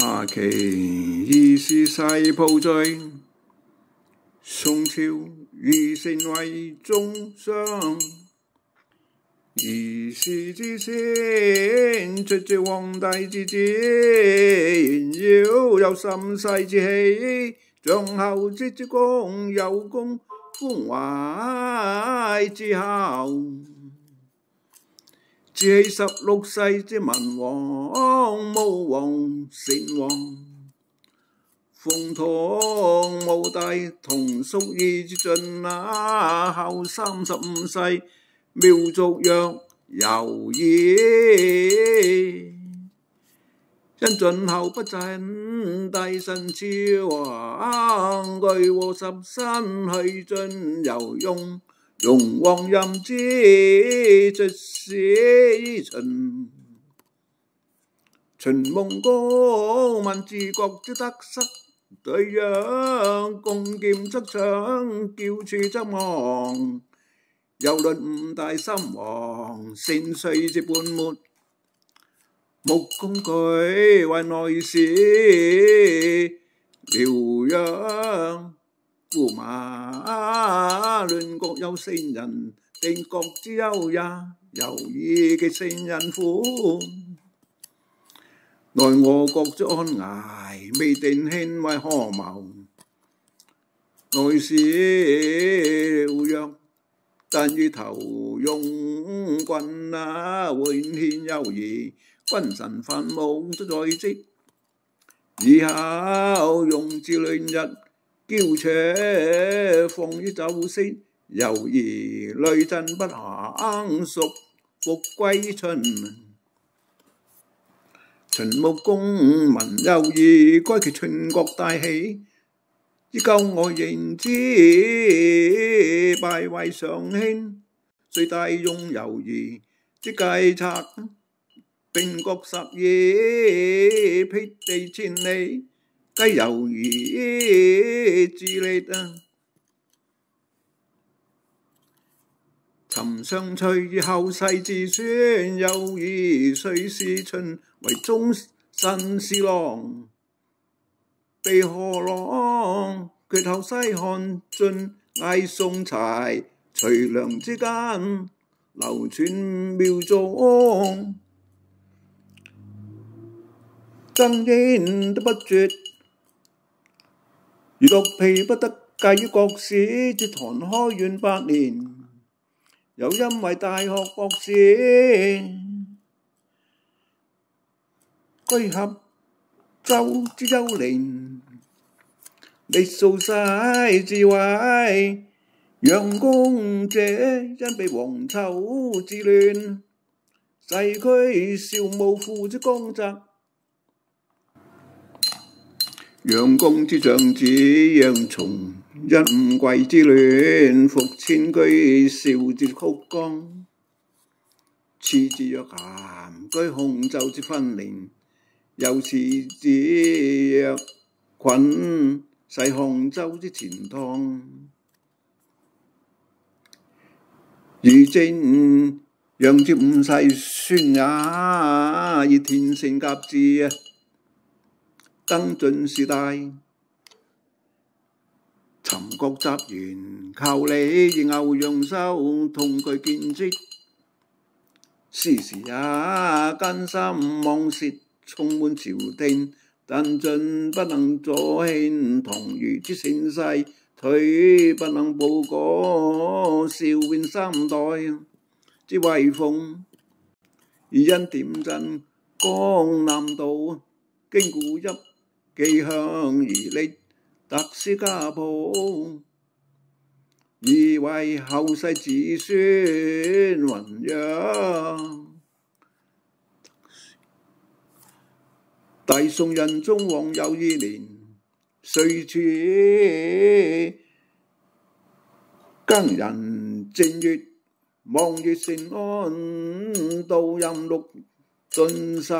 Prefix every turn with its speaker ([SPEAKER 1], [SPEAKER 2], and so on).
[SPEAKER 1] 下棋，已是世铺醉；宋朝，已成为中伤。儿是之先，直至皇帝之前，然要有心世之气，帐后之之功有功，封怀之后。自起十六世之文王、武王、成王、洪唐武帝，同叔裔之尽啊，后三十五世苗族曰犹矣。因晋后不在帝神超啊，巨祸十身去尽游雍。荣王任之，直写秦。秦梦宫，问机国之得失，对样共建失常，叫处则亡，又论五大三王，先衰之半末，木公举为内史，疗养。驸马乱国，有圣人定国之忧也。由以嘅圣人乎？奈我国之安危，未定，兴为何谋？内少弱，但欲投用军啊，换献忧儿，君臣分务都在之，以后用之良日。娇且放于宙仙。犹疑泪震不暇罂复归秦。秦穆公闻犹疑，该其秦国大喜，以救我迎之拜为上卿遂大用犹疑，即计策并国十二，辟地千里。犹由儒之力啊！寻商以后世自说，犹如隋是春，为忠臣是郎，避何郎？决口西汉尽嗌宋柴，徐良之间流传庙中。真言都不绝。如六疲不得继于国史，至唐开元八年，又因为大学博士居合州之幽灵，历数世之坏，杨公者因被黄巢之乱，世居少武父之功泽。阳公之长子，阳从因五季之乱，复迁居，少接曲江。次之曰咸，居，洪州之分灵。又是子曰困，世洪州之前汤。如正阳之五世孙也，以天性甲子啊。登进时代，寻国习员，求你以牛用修同佢见绩。时时也艰心望说充满朝廷。但进不能助兴，同如之盛世；退不能报国，笑贬三代之威风。因点阵江南道，经故一。寄向而立，特施家谱，以为后世子孙云养。大宋仁宗皇佑二年，岁处庚人正月望月，成安到任禄遵守。